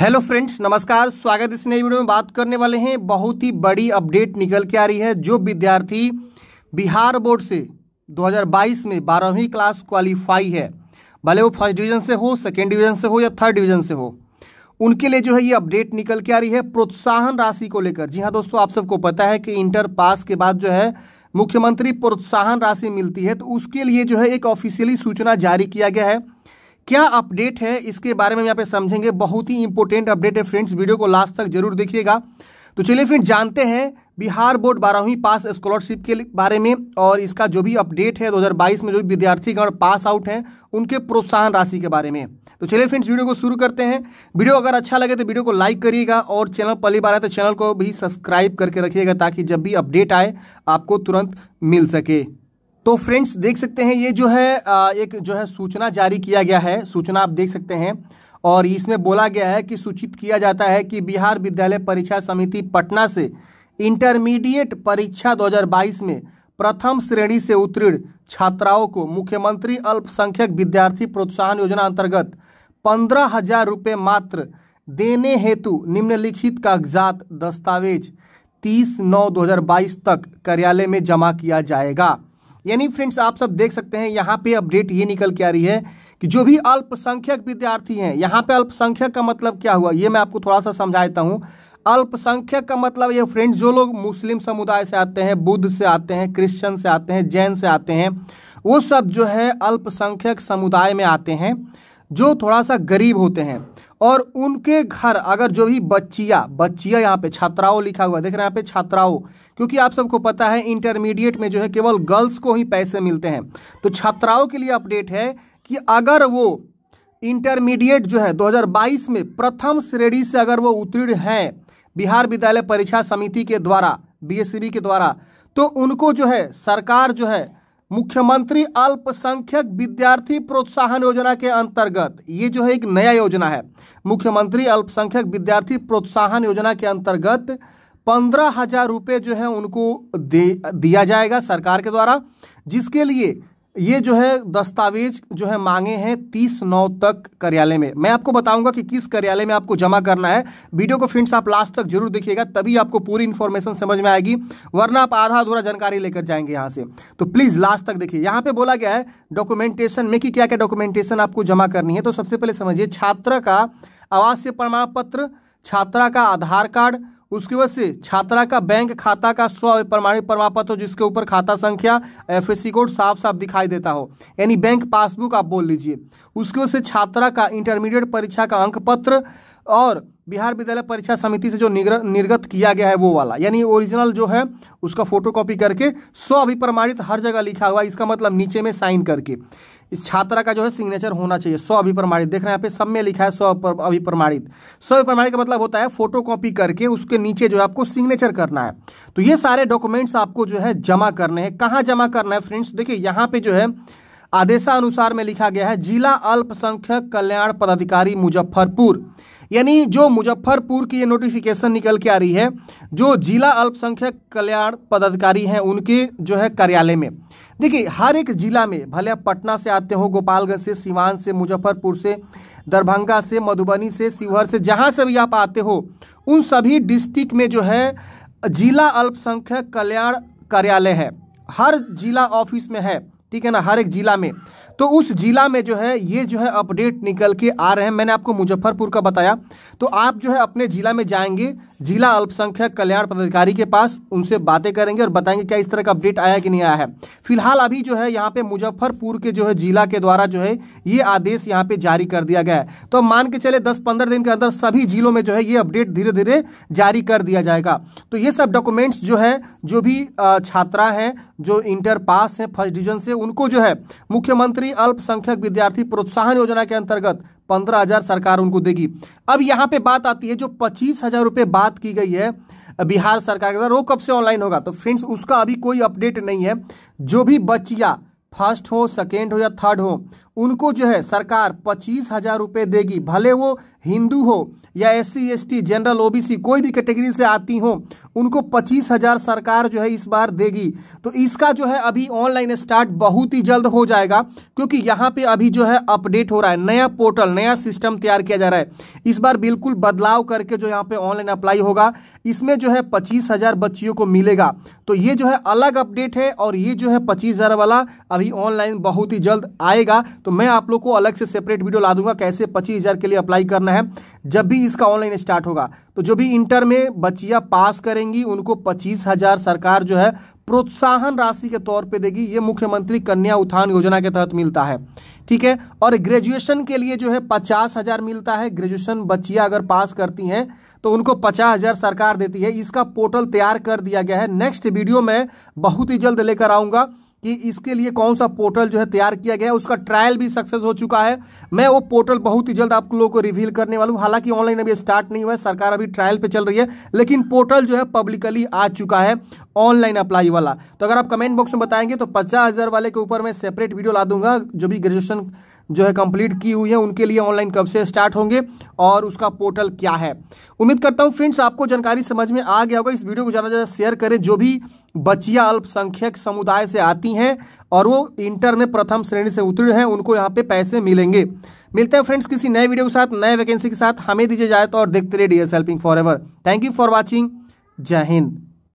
hello friends नमस्कार स्वागत इस नई वीडियो में बात करने वाले हैं बहुत ही बड़ी अपडेट निकल के आ रही है जो विद्यार्थी बिहार बोर्ड से 2022 में बारहवीं क्लास क्वालिफाई है भले वो फर्स्ट डिवीजन से हो सेकेंड डिवीजन से हो या थर्ड डिवीजन से हो उनके लिए जो है ये अपडेट निकल के आ रही है प्रोत्साहन राशि को लेकर जी हाँ दोस्तों आप सबको पता है कि इंटर पास के बाद जो है मुख्यमंत्री प्रोत्साहन राशि मिलती है तो उसके लिए जो है एक ऑफिशियली सूचना जारी किया गया है क्या अपडेट है इसके बारे में यहाँ पे समझेंगे बहुत ही इंपॉर्टेंट अपडेट है फ्रेंड्स वीडियो को लास्ट तक जरूर देखिएगा तो चलिए फ्रेंड्स जानते हैं बिहार बोर्ड बारहवीं पास स्कॉलरशिप के बारे में और इसका जो भी अपडेट है 2022 में जो भी विद्यार्थीगण पास आउट हैं उनके प्रोत्साहन राशि के बारे में तो चलिए फ्रेंड्स वीडियो को शुरू करते हैं वीडियो अगर अच्छा लगे तो वीडियो को लाइक करिएगा और चैनल पहली बार आए तो चैनल को भी सब्सक्राइब करके रखिएगा ताकि जब भी अपडेट आए आपको तुरंत मिल सके तो फ्रेंड्स देख सकते हैं ये जो है एक जो है सूचना जारी किया गया है सूचना आप देख सकते हैं और इसमें बोला गया है कि सूचित किया जाता है कि बिहार विद्यालय परीक्षा समिति पटना से इंटरमीडिएट परीक्षा 2022 में प्रथम श्रेणी से उत्तीर्ण छात्राओं को मुख्यमंत्री अल्पसंख्यक विद्यार्थी प्रोत्साहन योजना अंतर्गत पंद्रह हजार रुपये मात्र देने हेतु निम्नलिखित कागजात दस्तावेज 30 नौ 2022 तक कार्यालय में जमा किया जाएगा यानी फ्रेंड्स आप सब देख सकते हैं यहाँ पे अपडेट ये निकल के आ रही है कि जो भी अल्पसंख्यक विद्यार्थी हैं यहाँ पे अल्पसंख्यक का मतलब क्या हुआ ये मैं आपको थोड़ा सा समझा देता हूँ अल्पसंख्यक का मतलब ये फ्रेंड्स जो लोग मुस्लिम समुदाय से आते हैं बुद्ध से आते हैं क्रिश्चन से आते हैं जैन से आते हैं वो सब जो है अल्पसंख्यक समुदाय में आते हैं जो थोड़ा सा गरीब होते हैं और उनके घर अगर जो भी बच्चिया बच्चिया यहाँ पे छात्राओं लिखा हुआ देख रहे हैं यहाँ पे छात्राओं क्योंकि आप सबको पता है इंटरमीडिएट में जो है केवल गर्ल्स को ही पैसे मिलते हैं तो छात्राओं के लिए अपडेट है कि अगर वो इंटरमीडिएट जो है 2022 में प्रथम श्रेणी से अगर वो उत्तीर्ण हैं बिहार विद्यालय परीक्षा समिति के द्वारा बी e के द्वारा तो उनको जो है सरकार जो है मुख्यमंत्री अल्पसंख्यक विद्यार्थी प्रोत्साहन योजना के अंतर्गत ये जो है एक नया योजना है मुख्यमंत्री अल्पसंख्यक विद्यार्थी प्रोत्साहन योजना के अंतर्गत पंद्रह हजार रुपये जो है उनको दे दिया जाएगा सरकार के द्वारा जिसके लिए ये जो है दस्तावेज जो है मांगे हैं तीस नौ तक कार्यालय में मैं आपको बताऊंगा कि किस कार्यालय में आपको जमा करना है वीडियो को फ्रेंड्स आप लास्ट तक जरूर देखिएगा तभी आपको पूरी इन्फॉर्मेशन समझ में आएगी वरना आप आधा अधूरा जानकारी लेकर जाएंगे यहाँ से तो प्लीज लास्ट तक देखिए यहाँ पे बोला गया है डॉक्यूमेंटेशन में कि क्या क्या डॉक्यूमेंटेशन आपको जमा करनी है तो सबसे पहले समझिए छात्र का आवासीय प्रमाण पत्र छात्रा का आधार कार्ड उसके बाद से छात्रा का बैंक खाता का स्व प्रमाणित प्रमाण पत्र जिसके ऊपर खाता संख्या एफ कोड साफ साफ दिखाई देता हो यानी बैंक पासबुक आप बोल लीजिए उसके बाद से छात्रा का इंटरमीडिएट परीक्षा का अंक पत्र और बिहार विद्यालय परीक्षा समिति से जो निर्गत किया गया है वो वाला यानी ओरिजिनल जो है उसका फोटो कॉपी करके स्व अभिप्रमाणित हर जगह लिखा हुआ इसका मतलब नीचे में साइन करके इस छात्रा का जो है सिग्नेचर होना चाहिए सौ अभिप्रमाणित देख रहे हैं यहाँ पे सब में लिखा है सौ अभिप्रमाणित सौ अभिप्रमाणित का मतलब होता है फोटो कॉपी करके उसके नीचे जो है आपको सिग्नेचर करना है तो ये सारे डॉक्यूमेंट्स आपको जो है जमा करने हैं कहाँ जमा करना है फ्रेंड्स देखिए यहाँ पे जो है आदेशानुसार में लिखा गया है जिला अल्पसंख्यक कल्याण पदाधिकारी मुजफ्फरपुर यानी जो मुजफ्फरपुर की ये नोटिफिकेशन निकल के आ रही है जो जिला अल्पसंख्यक कल्याण पदाधिकारी हैं उनके जो है कार्यालय में देखिए हर एक जिला में भले आप पटना से आते हो गोपालगंज से सीवान से मुजफ्फरपुर से दरभंगा से मधुबनी से शिवहर से जहाँ से भी आप आते हो उन सभी डिस्ट्रिक्ट में जो है जिला अल्पसंख्यक कल्याण कार्यालय है हर जिला ऑफिस में है ठीक है ना हर एक जिला में तो उस जिला में जो है ये जो है अपडेट निकल के आ रहे हैं मैंने आपको मुजफ्फरपुर का बताया तो आप जो है अपने जिला में जाएंगे जिला अल्पसंख्यक कल्याण पदाधिकारी के पास उनसे बातें करेंगे और बताएंगे क्या इस तरह का अपडेट आया कि नहीं आया है फिलहाल अभी जो है यहाँ पे मुजफ्फरपुर के जो है जिला के द्वारा जो है ये आदेश यहाँ पे जारी कर दिया गया है तो मान के चले दस पंद्रह दिन के अंदर सभी जिलों में जो है ये अपडेट धीरे धीरे जारी कर दिया जाएगा तो ये सब डॉक्यूमेंट्स जो है जो भी छात्रा है जो इंटर पास है फर्स्ट डिविजन से उनको जो है मुख्यमंत्री अल्पसंख्यक विद्यार्थी प्रोत्साहन योजना के अंतर्गत पंद्रह हजार सरकार उनको देगी अब यहाँ पे बात आती है जो पच्चीस हजार रुपये बात की गई है बिहार सरकार के द्वारा वो कब से ऑनलाइन होगा तो फ्रेंड्स उसका अभी कोई अपडेट नहीं है जो भी बच्चिया फर्स्ट हो सेकेंड हो या थर्ड हो उनको जो है सरकार पच्चीस हजार रुपये देगी भले वो हिंदू हो या एस सी जनरल ओबीसी कोई भी कैटेगरी से आती हो उनको पच्चीस हजार सरकार जो है इस बार देगी तो इसका जो है अभी ऑनलाइन स्टार्ट बहुत ही जल्द हो जाएगा क्योंकि यहाँ पे अभी जो है अपडेट हो रहा है नया पोर्टल नया सिस्टम तैयार किया जा रहा है इस बार बिल्कुल बदलाव करके जो यहाँ पे ऑनलाइन अप्लाई होगा इसमें जो है पच्चीस हजार बच्चियों को मिलेगा तो ये जो है अलग अपडेट है और ये जो है पच्चीस हजार वाला अभी ऑनलाइन बहुत ही जल्द आएगा तो मैं आप लोग को अलग से सेपरेट वीडियो ला दूंगा कैसे पच्चीस हजार के लिए अप्लाई करना है जब भी इसका ऑनलाइन स्टार्ट होगा तो जो भी इंटर में बच्चिया पास करेंगी उनको पच्चीस हजार सरकार जो है प्रोत्साहन राशि के तौर पे देगी ये मुख्यमंत्री कन्या उत्थान योजना के तहत मिलता है ठीक है और ग्रेजुएशन के लिए जो है पचास हजार मिलता है ग्रेजुएशन बच्चिया अगर पास करती हैं तो उनको पचास हजार सरकार देती है इसका पोर्टल तैयार कर दिया गया है नेक्स्ट वीडियो में बहुत ही जल्द लेकर आऊंगा कि इसके लिए कौन सा पोर्टल जो है तैयार किया गया है उसका ट्रायल भी सक्सेस हो चुका है मैं वो पोर्टल बहुत ही जल्द आप लोगों को रिवील करने वाला हूँ हालांकि ऑनलाइन अभी स्टार्ट नहीं हुआ है सरकार अभी ट्रायल पे चल रही है लेकिन पोर्टल जो है पब्लिकली आ चुका है ऑनलाइन अप्लाई वाला तो अगर आप कमेंट बॉक्स में बताएंगे तो पचास वाले के ऊपर मैं सेपरेट वीडियो ला दूंगा जो भी ग्रेजुएशन जो है कंप्लीट की हुई है उनके लिए ऑनलाइन कब से स्टार्ट होंगे और उसका पोर्टल क्या है उम्मीद करता हूं फ्रेंड्स आपको जानकारी समझ में आ गया होगा इस वीडियो को ज़्यादा से ज़्यादा शेयर करें जो भी बच्चिया अल्पसंख्यक समुदाय से आती हैं और वो इंटर में प्रथम श्रेणी से उत्तीर्ण हैं उनको यहाँ पे पैसे मिलेंगे मिलते हैं फ्रेंड्स किसी नए वीडियो के साथ नए वैकेंसी के साथ हमें दीजिए जाए तो और देखते रहे the helping for ever thank you for watching जय हिंद